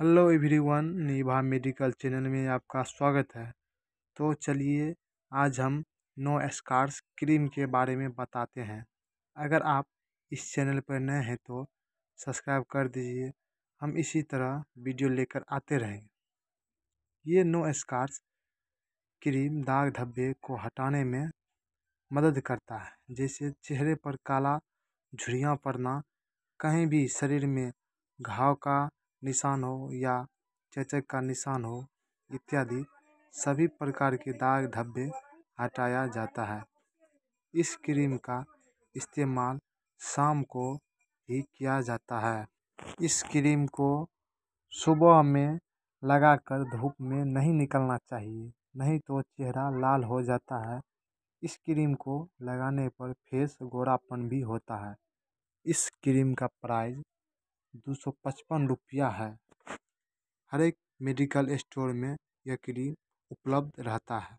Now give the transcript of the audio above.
hello everyone Nibha medical channel में आपका स्वागत है तो चलिए आज हम नो स्कार्स क्रीम के बारे में बताते हैं अगर आप इस चैनल पर नए हैं तो सब्सक्राइब कर दीजिए हम इसी तरह वीडियो लेकर आते रहेंगे ये नो स्कार्स क्रीम दाग धब्बे को हटाने में मदद करता है जैसे चेहरे पर काला झुरियाँ पड़ना कहीं भी शरीर में घाव का निशान हो या चेचक का निशान हो इत्यादि सभी प्रकार के दाग धब्बे हटाया जाता है इस क्रीम का इस्तेमाल शाम को ही किया जाता है इस क्रीम को सुबह में लगाकर धूप में नहीं निकलना चाहिए नहीं तो चेहरा लाल हो जाता है इस क्रीम को लगाने पर फेस गोरापन भी होता है इस क्रीम का प्राइस दो सौ पचपन रुपया है हर एक मेडिकल स्टोर में यह क्रीम उपलब्ध रहता है